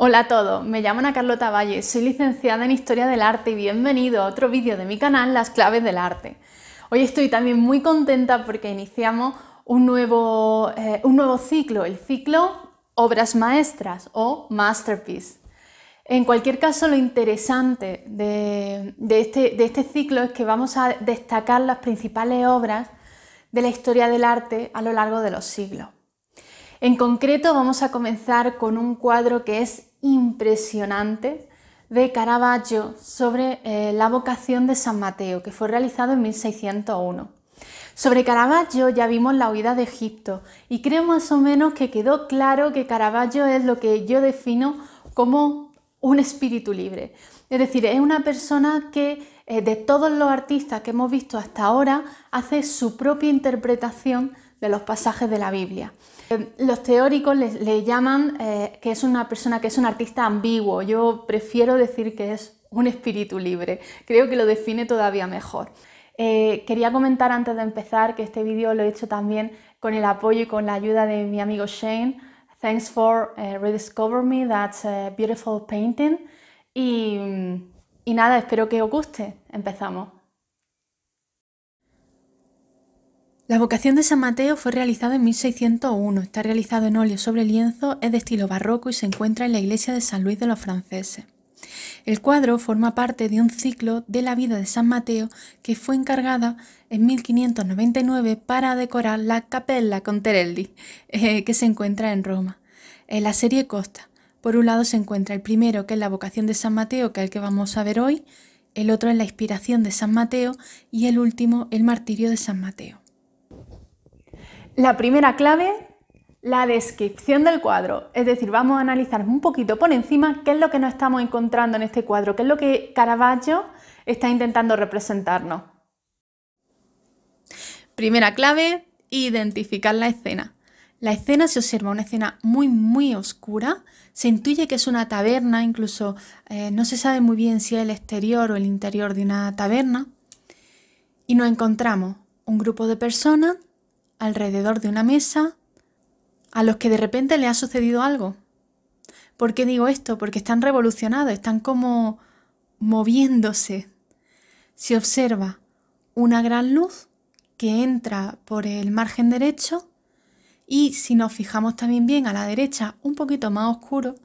Hola a todos, me llamo Ana Carlota Valle, soy licenciada en Historia del Arte y bienvenido a otro vídeo de mi canal Las Claves del Arte. Hoy estoy también muy contenta porque iniciamos un nuevo, eh, un nuevo ciclo, el ciclo Obras Maestras o Masterpiece. En cualquier caso, lo interesante este, de este ciclo es que vamos a destacar las principales obras de la historia del arte a lo largo de los siglos. En concreto vamos a comenzar con un cuadro que es impresionante de Caravaggio sobre eh, la vocación de San Mateo, que fue realizado en 1601. Sobre Caravaggio ya vimos la huida de Egipto y creo más o menos que quedó claro que Caravaggio es lo que yo defino como un espíritu libre. Es decir, es una persona que eh, de todos los artistas que hemos visto hasta ahora hace su propia interpretación de los pasajes de la Biblia. Eh, los teóricos le, llaman eh, que es una persona que es un artista ambiguo. Yo prefiero decir que es un espíritu libre. Creo que lo define todavía mejor. Eh, quería comentar antes de empezar que este vídeo lo he hecho también con el apoyo y con la ayuda de mi amigo Shane. Thanks for rediscover me, that's a beautiful painting. y nada, espero que os guste. Empezamos. La vocación de San Mateo fue realizada en 1601, está realizado en óleo sobre lienzo, es de estilo barroco y se encuentra en la iglesia de San Luis de los Franceses. El cuadro forma parte de un ciclo de la vida de San Mateo que fue encargada en 1599 para decorar la Capella con eh, que se encuentra en Roma. En la serie costa por un lado se encuentra el primero, que es la vocación de San Mateo, que es el que vamos a ver hoy, el otro es la inspiración de San Mateo y el último, el martirio de San Mateo. La primera clave, la descripción del cuadro. Es decir, vamos a analizar un poquito por encima qué es lo que nos estamos encontrando en este cuadro, qué es lo que Caravaggio está intentando representarnos. Primera clave, identificar la escena. La escena se observa, una escena muy, muy oscura. Se intuye que es una taberna, incluso eh, no se sabe muy bien si es el exterior o el interior de una taberna. Y nos encontramos un grupo de personas alrededor de una mesa a los que de repente le ha sucedido algo. ¿Por qué digo esto? Porque están revolucionados, están como moviéndose. Se observa una gran luz que entra por el margen derecho y si nos fijamos también bien a la derecha, un poquito más oscuro,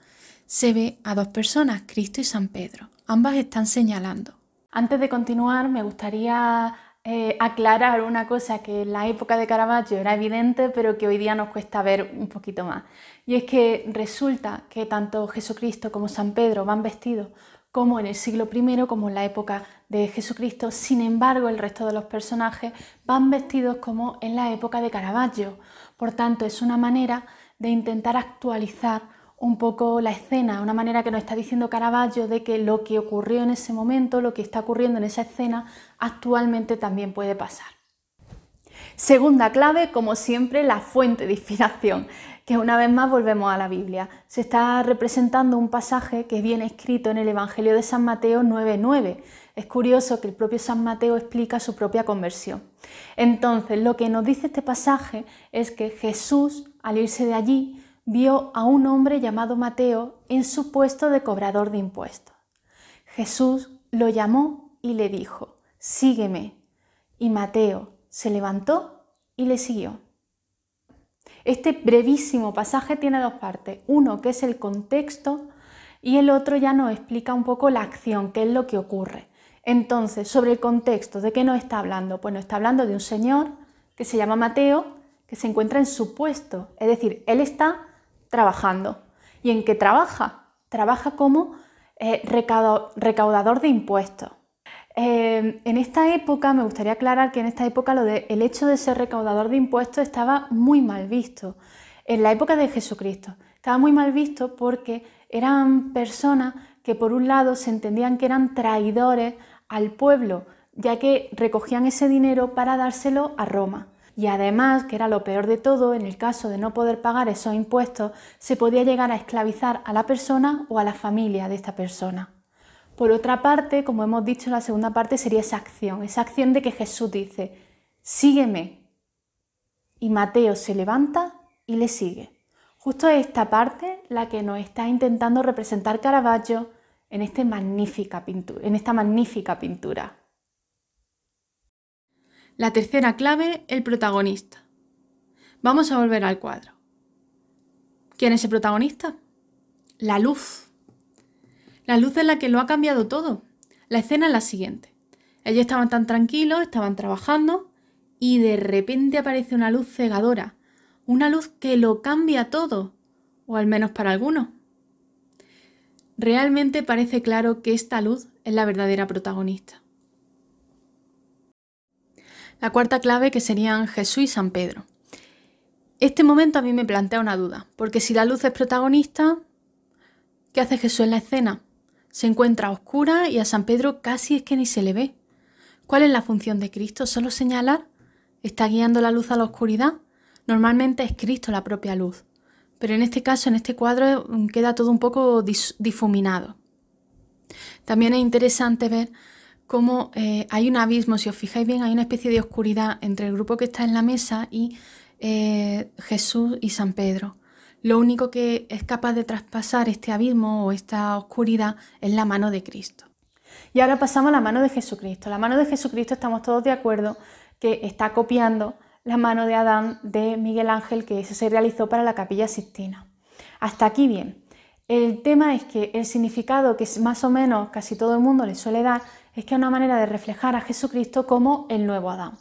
se ve a dos personas, Cristo y San Pedro. Ambas están señalando. Antes de continuar, me gustaría eh, aclarar una cosa que en la época de Caravaggio era evidente, pero que hoy día nos cuesta ver un poquito más. Y es que resulta que tanto Jesucristo como San Pedro van vestidos como en el siglo I, como en la época de Jesucristo, sin embargo el resto de los personajes van vestidos como en la época de Caravaggio. Por tanto, es una manera de intentar actualizar un poco la escena, una manera que nos está diciendo Caravaggio de que lo que ocurrió en ese momento, lo que está ocurriendo en esa escena, actualmente también puede pasar. Segunda clave, como siempre, la fuente de inspiración, que una vez más volvemos a la Biblia. Se está representando un pasaje que viene escrito en el Evangelio de San Mateo 9.9. Es curioso que el propio San Mateo explica su propia conversión. Entonces, lo que nos dice este pasaje es que Jesús, al irse de allí, vio a un hombre llamado Mateo en su puesto de cobrador de impuestos. Jesús lo llamó y le dijo, sígueme. Y Mateo se levantó y le siguió. Este brevísimo pasaje tiene dos partes, uno que es el contexto y el otro ya nos explica un poco la acción, qué es lo que ocurre. Entonces, sobre el contexto, ¿de qué nos está hablando? Pues nos está hablando de un señor que se llama Mateo, que se encuentra en su puesto, es decir, él está trabajando. ¿Y en qué trabaja? Trabaja como eh, recaudador de impuestos. Em, en esta época, me gustaría aclarar que en esta época lo de, el hecho de ser recaudador de impuestos estaba muy mal visto. En la época de Jesucristo estaba muy mal visto porque eran personas que por un lado se entendían que eran traidores al pueblo, ya que recogían ese dinero para dárselo a Roma. Y además, que era lo peor de todo, en el caso de no poder pagar esos impuestos, se podía llegar a esclavizar a la persona o a la familia de esta persona. Por otra parte, como hemos dicho, la segunda parte sería esa acción, esa acción de que Jesús dice, sígueme. Y Mateo se levanta y le sigue. Justo esta parte la que nos está intentando representar Caravaggio en este esta magnífica pintura. La tercera clave, el protagonista. Vamos a volver al cuadro. ¿Quién es el protagonista? La luz. La luz es la que lo ha cambiado todo. La escena es la siguiente. Ellos estaban tan tranquilos, estaban trabajando y de repente aparece una luz cegadora. Una luz que lo cambia todo, o al menos para algunos. Realmente parece claro que esta luz es la verdadera protagonista. La cuarta clave que serían Jesús y San Pedro. Este momento a mí me plantea una duda, porque si la luz es protagonista, ¿qué hace Jesús en la escena? Se encuentra oscura y a San Pedro casi es que ni se le ve. ¿Cuál es la función de Cristo? ¿Solo señalar? ¿Está guiando la luz a la oscuridad? Normalmente es Cristo la propia luz, pero en este caso, en este cuadro, queda todo un poco difuminado. También es interesante ver como eh, hay un abismo, si os fijáis bien, hay una especie de oscuridad entre el grupo que está en la mesa y eh, Jesús y San Pedro. Lo único que es capaz de traspasar este abismo o esta oscuridad es la mano de Cristo. Y ahora pasamos a la mano de Jesucristo. La mano de Jesucristo estamos todos de acuerdo que está copiando la mano de Adán de Miguel Ángel que se realizó para la capilla Sistina. Hasta aquí bien. El tema es que el significado que más o menos casi todo el mundo le suele dar es que es una manera de reflejar a Jesucristo como el nuevo Adán.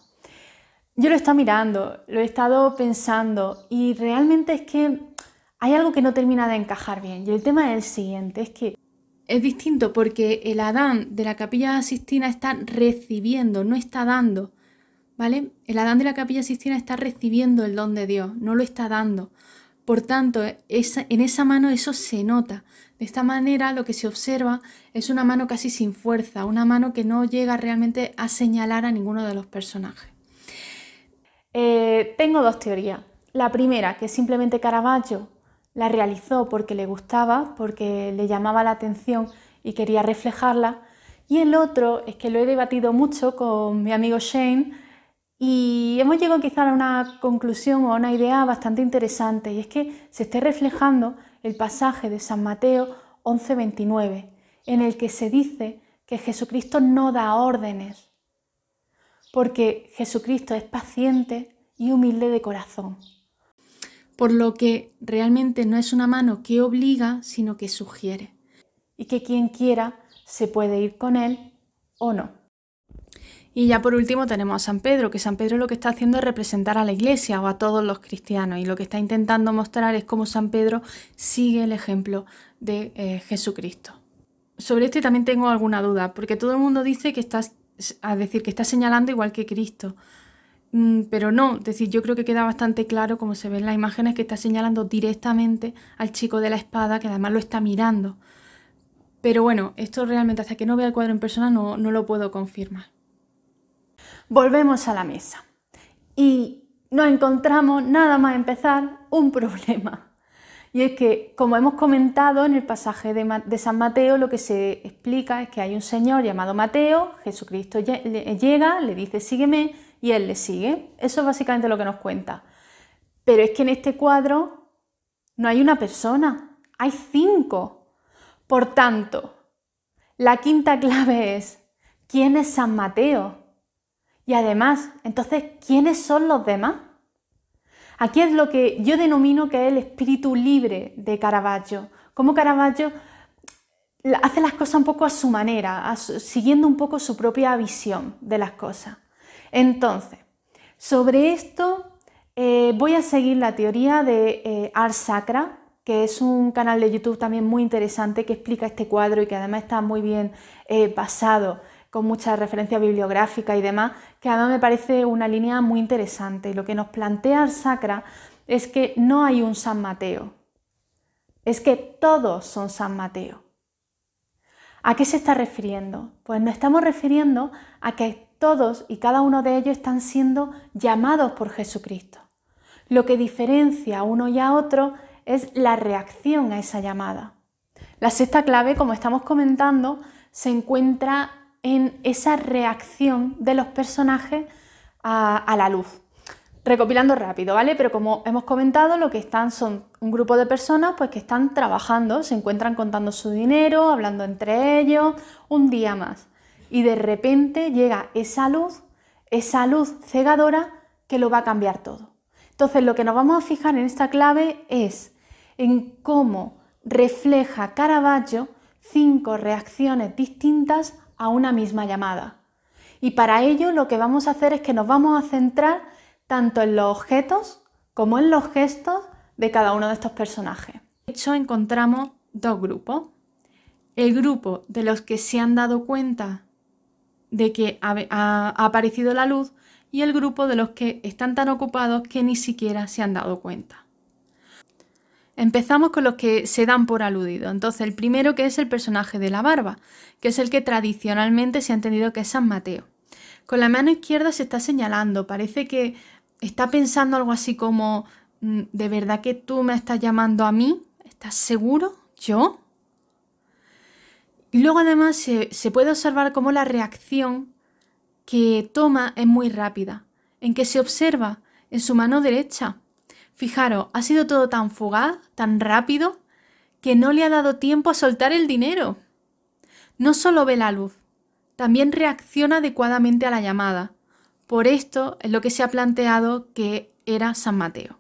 Yo lo he estado mirando, lo he estado pensando y realmente es que hay algo que no termina de encajar bien. Y el tema es el siguiente, es que es distinto porque el Adán de la capilla Sistina está recibiendo, no está dando, ¿vale? El Adán de la capilla Sistina está recibiendo el don de Dios, no lo está dando. Por tanto, en esa mano eso se nota. De esta manera lo que se observa es una mano casi sin fuerza, una mano que no llega realmente a señalar a ninguno de los personajes. Eh, tengo dos teorías. La primera, que simplemente Caravaggio la realizó porque le gustaba, porque le llamaba la atención y quería reflejarla. Y el otro es que lo he debatido mucho con mi amigo Shane, y hemos llegado quizá a una conclusión o a una idea bastante interesante, y es que se esté reflejando el pasaje de San Mateo 11:29, en el que se dice que Jesucristo no da órdenes, porque Jesucristo es paciente y humilde de corazón. Por lo que realmente no es una mano que obliga, sino que sugiere, y que quien quiera se puede ir con él o no. Y ya por último tenemos a San Pedro, que San Pedro lo que está haciendo es representar a la iglesia o a todos los cristianos y lo que está intentando mostrar es cómo San Pedro sigue el ejemplo de eh, Jesucristo. Sobre este también tengo alguna duda, porque todo el mundo dice que a decir que está señalando igual que Cristo. Mm, pero no, es decir, yo creo que queda bastante claro, como se ven las imágenes, que está señalando directamente al chico de la espada, que además lo está mirando. Pero bueno, esto realmente hasta que no vea el cuadro en persona no lo puedo confirmar. Volvemos a la mesa y nos encontramos nada más empezar un problema. Y es que, como hemos comentado en el pasaje de, San Mateo, lo que se explica es que hay un señor llamado Mateo, Jesucristo llega, le dice sígueme y él le sigue. Eso es básicamente lo que nos cuenta. Pero es que en este cuadro no hay una persona, hay cinco. Por tanto, la quinta clave es, ¿quién es San Mateo? Y además, entonces, ¿quiénes son los demás? Aquí es lo que yo denomino que es el espíritu libre de Caravaggio. Como Caravaggio hace las cosas un poco a su manera, siguiendo un poco su propia visión de las cosas. Entonces, sobre esto eh, voy a seguir la teoría de eh, Art Sacra, que es un canal de YouTube también muy interesante que explica este cuadro y que además está muy bien eh, basado con mucha referencia bibliográfica y demás, que mí me parece una línea muy interesante. Lo que nos plantea el Sacra es que no hay un San Mateo, es que todos son San Mateo. ¿A qué se está refiriendo? Pues nos estamos refiriendo a que todos y cada uno de ellos están siendo llamados por Jesucristo. Lo que diferencia a uno y a otro es la reacción a esa llamada. La sexta clave, como estamos comentando, se encuentra en esa reacción de los personajes a, la luz. Recopilando rápido, ¿vale? Pero como hemos comentado, lo que están son un grupo de personas pues, que están trabajando, se encuentran contando su dinero, hablando entre ellos, un día más. Y de repente llega esa luz, esa luz cegadora que lo va a cambiar todo. Entonces, lo que nos vamos a fijar en esta clave es en cómo refleja Caravaggio cinco reacciones distintas a una misma llamada. Y para ello lo que vamos a hacer es que nos vamos a centrar tanto en los objetos como en los gestos de cada uno de estos personajes. De hecho, encontramos dos grupos. El grupo de los que se han dado cuenta de que ha, ha, aparecido la luz y el grupo de los que están tan ocupados que ni siquiera se han dado cuenta. Empezamos con los que se dan por aludido. Entonces, el primero que es el personaje de la barba, que es el que tradicionalmente se ha entendido que es San Mateo. Con la mano izquierda se está señalando, parece que está pensando algo así como, mm, ¿de verdad que tú me estás llamando a mí? ¿Estás seguro? ¿Yo? Y luego además se, se puede observar cómo la reacción que toma es muy rápida, en que se observa en su mano derecha Fijaros, ha sido todo tan fugaz, tan rápido, que no le ha dado tiempo a soltar el dinero. No solo ve la luz, también reacciona adecuadamente a la llamada. Por esto es lo que se ha planteado que era San Mateo.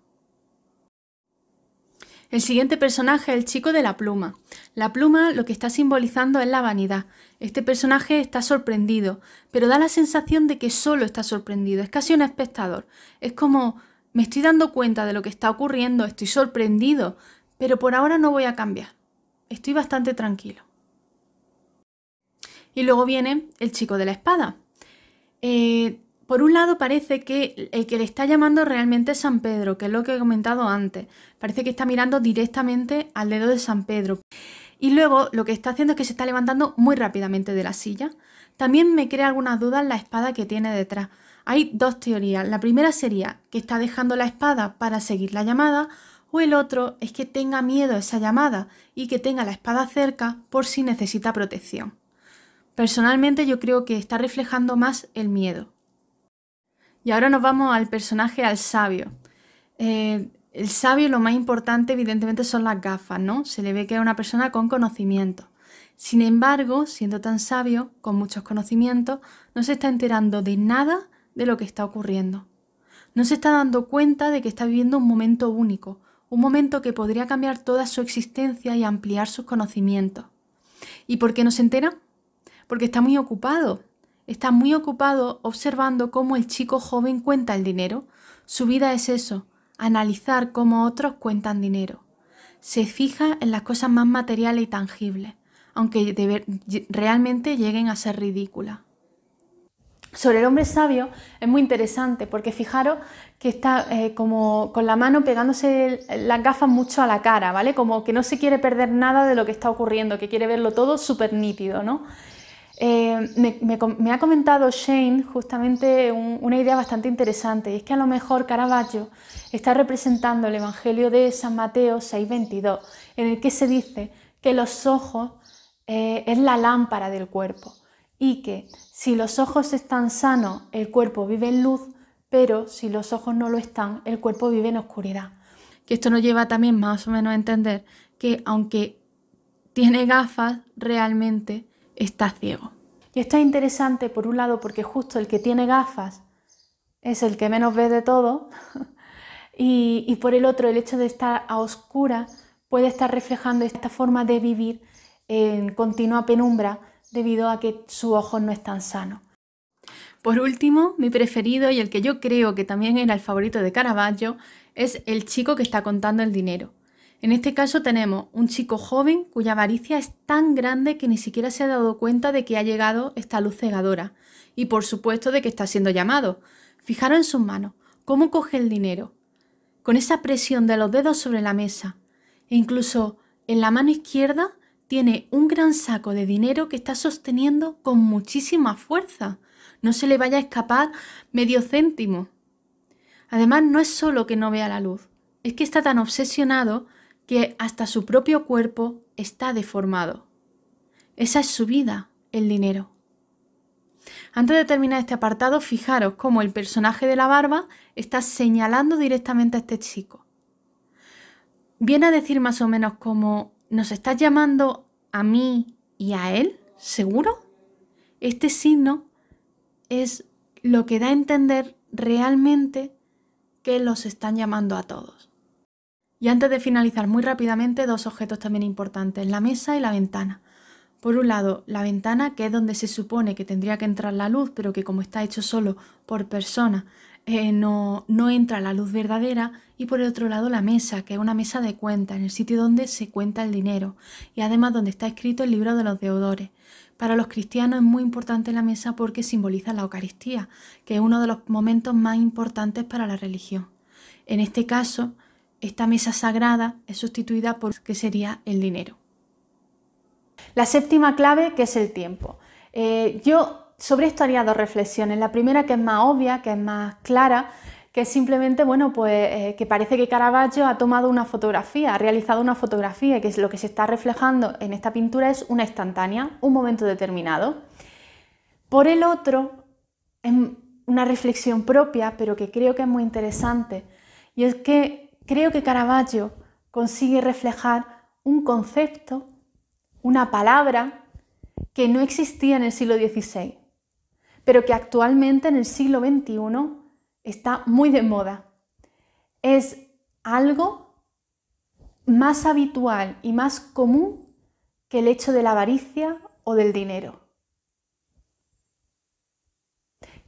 El siguiente personaje es el chico de la pluma. La pluma lo que está simbolizando es la vanidad. Este personaje está sorprendido, pero da la sensación de que solo está sorprendido, es casi un espectador. Es como me estoy dando cuenta de lo que está ocurriendo, estoy sorprendido, pero por ahora no voy a cambiar. Estoy bastante tranquilo. Y luego viene el chico de la espada. Eh, por un lado parece que el que le está llamando realmente es San Pedro, que es lo que he comentado antes. Parece que está mirando directamente al dedo de San Pedro. Y luego lo que está haciendo es que se está levantando muy rápidamente de la silla. También me crea algunas dudas la espada que tiene detrás. Hay dos teorías. La primera sería que está dejando la espada para seguir la llamada o el otro es que tenga miedo a esa llamada y que tenga la espada cerca por si necesita protección. Personalmente yo creo que está reflejando más el miedo. Y ahora nos vamos al personaje, al sabio. Eh, el sabio lo más importante evidentemente son las gafas, ¿no? Se le ve que es una persona con conocimiento. Sin embargo, siendo tan sabio, con muchos conocimientos, no se está enterando de nada de lo que está ocurriendo. No se está dando cuenta de que está viviendo un momento único, un momento que podría cambiar toda su existencia y ampliar sus conocimientos. ¿Y por qué no se entera? Porque está muy ocupado. Está muy ocupado observando cómo el chico joven cuenta el dinero. Su vida es eso, analizar cómo otros cuentan dinero. Se fija en las cosas más materiales y tangibles, aunque realmente lleguen a ser ridículas. Sobre el hombre sabio es muy interesante porque fijaros que está eh, como con la mano pegándose las gafas mucho a la cara, ¿vale? Como que no se quiere perder nada de lo que está ocurriendo, que quiere verlo todo súper nítido, ¿no? Eh, me, ha comentado Shane justamente una idea bastante interesante y es que a lo mejor Caravaggio está representando el Evangelio de San Mateo 6:22, en el que se dice que los ojos eh, es la lámpara del cuerpo y que si los ojos están sanos, el cuerpo vive en luz, pero si los ojos no lo están, el cuerpo vive en oscuridad. Que esto nos lleva también más o menos a entender que aunque tiene gafas, realmente está ciego. Y esto es interesante por un lado porque justo el que tiene gafas es el que menos ve de todo y, y por el otro el hecho de estar a oscura puede estar reflejando esta forma de vivir en continua penumbra debido a que su ojo no es tan sano. Por último, mi preferido y el que yo creo que también era el favorito de Caravaggio es el chico que está contando el dinero. En este caso tenemos un chico joven cuya avaricia es tan grande que ni siquiera se ha dado cuenta de que ha llegado esta luz cegadora y por supuesto de que está siendo llamado. Fijaros en sus manos, cómo coge el dinero, con esa presión de los dedos sobre la mesa e incluso en la mano izquierda tiene un gran saco de dinero que está sosteniendo con muchísima fuerza. No se le vaya a escapar medio céntimo. Además, no es solo que no vea la luz, es que está tan obsesionado que hasta su propio cuerpo está deformado. Esa es su vida, el dinero. Antes de terminar este apartado, fijaros cómo el personaje de la barba está señalando directamente a este chico. Viene a decir más o menos como ¿Nos estás llamando a mí y a él? ¿Seguro? Este signo es lo que da a entender realmente que los están llamando a todos. Y antes de finalizar muy rápidamente, dos objetos también importantes, la mesa y la ventana. Por un lado, la ventana, que es donde se supone que tendría que entrar la luz, pero que como está hecho solo por persona, eh, no, entra la luz verdadera y por el otro lado la mesa, que es una mesa de cuenta, en el sitio donde se cuenta el dinero y además donde está escrito el libro de los deudores. Para los cristianos es muy importante la mesa porque simboliza la Eucaristía, que es uno de los momentos más importantes para la religión. En este caso, esta mesa sagrada es sustituida por que sería el dinero. La séptima clave, que es el tiempo. Eh, yo sobre esto haría dos reflexiones. La primera que es más obvia, que es más clara, que es simplemente, bueno, pues eh, que parece que Caravaggio ha tomado una fotografía, ha realizado una fotografía, que es lo que se está reflejando en esta pintura es una instantánea, un momento determinado. Por el otro, es una reflexión propia, pero que creo que es muy interesante, y es que creo que Caravaggio consigue reflejar un concepto, una palabra, que no existía en el siglo XVI pero que actualmente en el siglo XXI está muy de moda. Es algo más habitual y más común que el hecho de la avaricia o del dinero.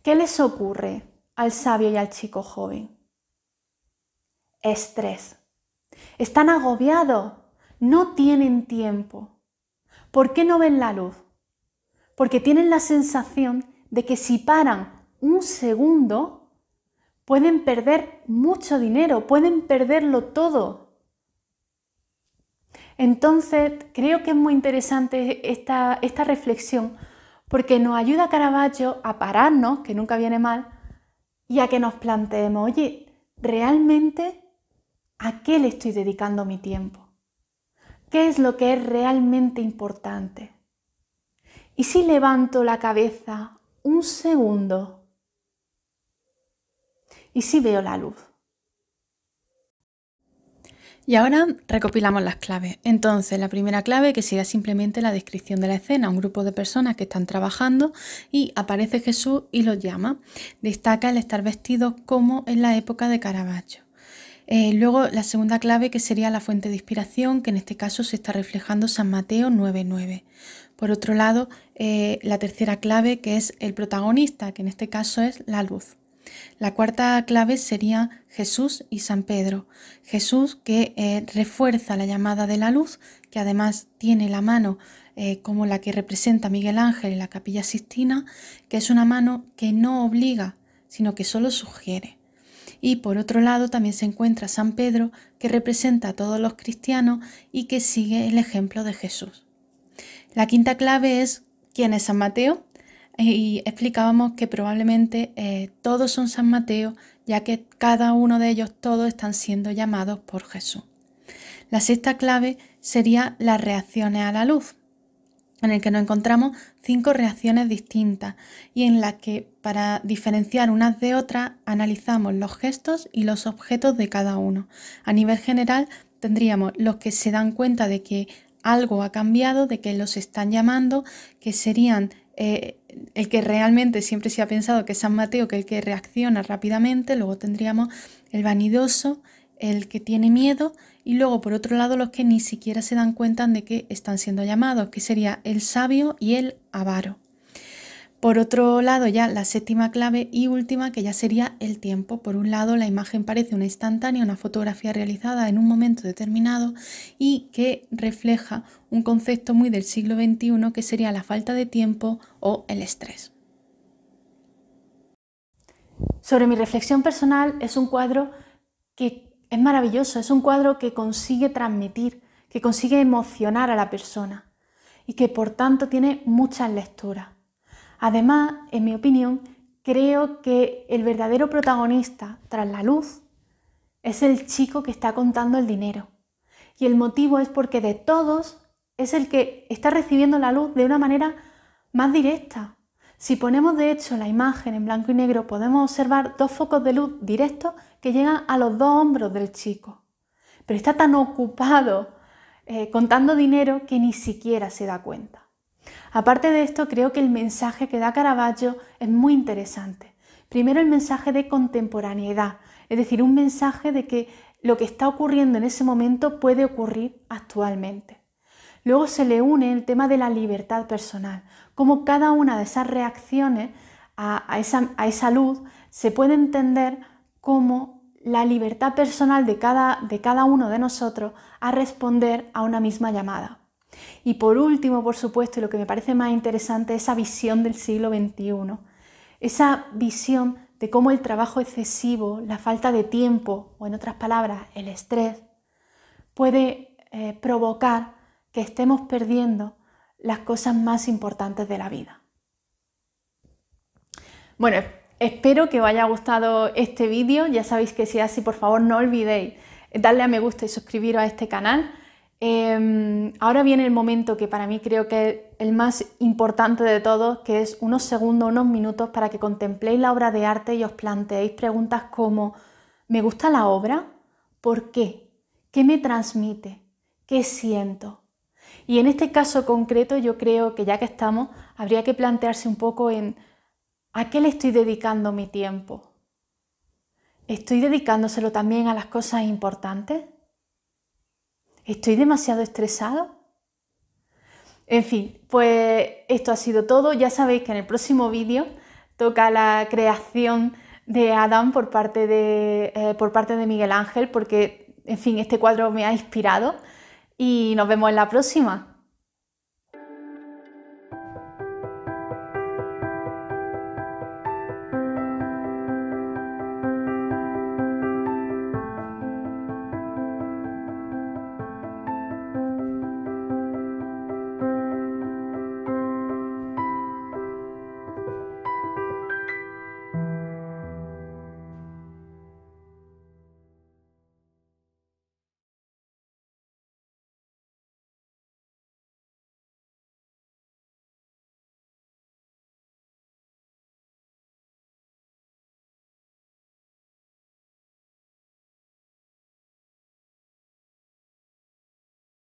¿Qué les ocurre al sabio y al chico joven? Estrés. Están agobiados, no tienen tiempo. ¿Por qué no ven la luz? Porque tienen la sensación de que si paran un segundo, pueden perder mucho dinero, pueden perderlo todo. Entonces, creo que es muy interesante esta, reflexión porque nos ayuda a Caravaggio a pararnos, que nunca viene mal, y a que nos planteemos, oye, ¿realmente a qué le estoy dedicando mi tiempo? ¿Qué es lo que es realmente importante? ¿Y si levanto la cabeza un segundo y si veo la luz. Y ahora recopilamos las claves. Entonces, la primera clave que será simplemente la descripción de la escena, un grupo de personas que están trabajando y aparece Jesús y los llama. Destaca el estar vestidos como en la época de Caravaggio. Eh, luego, la segunda clave que sería la fuente de inspiración, que en este caso se está reflejando San Mateo 9.9. Por otro lado, eh, la tercera clave que es el protagonista, que en este caso es la luz. La cuarta clave sería Jesús y San Pedro. Jesús que eh, refuerza la llamada de la luz, que además tiene la mano eh, como la que representa Miguel Ángel en la capilla sistina, que es una mano que no obliga, sino que solo sugiere. Y por otro lado también se encuentra San Pedro, que representa a todos los cristianos y que sigue el ejemplo de Jesús. La quinta clave es quién es San Mateo eh, y explicábamos que probablemente eh, todos son San Mateo, ya que cada uno de ellos, todos están siendo llamados por Jesús. La sexta clave sería las reacciones a la luz, en el que nos encontramos cinco reacciones distintas y en las que para diferenciar unas de otras analizamos los gestos y los objetos de cada uno. A nivel general tendríamos los que se dan cuenta de que algo ha cambiado, de que los están llamando, que serían eh, el que realmente siempre se ha pensado que es San Mateo, que el que reacciona rápidamente, luego tendríamos el vanidoso, el que tiene miedo y luego por otro lado los que ni siquiera se dan cuenta de que están siendo llamados, que sería el sabio y el avaro. Por otro lado, ya la séptima clave y última, que ya sería el tiempo. Por un lado, la imagen parece una instantánea, una fotografía realizada en un momento determinado y que refleja un concepto muy del siglo XXI que sería la falta de tiempo o el estrés. Sobre mi reflexión personal, es un cuadro que es maravilloso, es un cuadro que consigue transmitir, que consigue emocionar a la persona y que por tanto tiene muchas lecturas. Además, en mi opinión, creo que el verdadero protagonista tras la luz es el chico que está contando el dinero. Y el motivo es porque de todos es el que está recibiendo la luz de una manera más directa. Si ponemos de hecho la imagen en blanco y negro, podemos observar dos focos de luz directos que llegan a los dos hombros del chico. Pero está tan ocupado eh, contando dinero que ni siquiera se da cuenta. Aparte de esto, creo que el mensaje que da Caravaggio es muy interesante. Primero el mensaje de contemporaneidad, es decir, un mensaje de que lo que está ocurriendo en ese momento puede ocurrir actualmente. Luego se le une el tema de la libertad personal, cómo cada una de esas reacciones a, esa, luz se puede entender como la libertad personal de cada uno de nosotros a responder a una misma llamada. Y por último, por supuesto, y lo que me parece más interesante, esa visión del siglo XXI, esa visión de cómo el trabajo excesivo, la falta de tiempo, o en otras palabras, el estrés, puede eh, provocar que estemos perdiendo las cosas más importantes de la vida. Bueno, espero que os haya gustado este vídeo. Ya sabéis que si es así, por favor, no olvidéis darle a me gusta y suscribiros a este canal Em, ahora viene el momento que para mí creo que es el más importante de todos, que es unos segundos, unos minutos para que contempléis la obra de arte y os planteéis preguntas como, ¿me gusta la obra? ¿Por qué? ¿Qué me transmite? ¿Qué siento? Y en este caso concreto yo creo que ya que estamos, habría que plantearse un poco en, ¿a qué le estoy dedicando mi tiempo? ¿Estoy dedicándoselo también a las cosas importantes? ¿Estoy demasiado estresado? En fin, pues esto ha sido todo. Ya sabéis que en el próximo vídeo toca la creación de Adán por parte de, eh, por parte de Miguel Ángel, porque, en fin, este cuadro me ha inspirado y nos vemos en la próxima.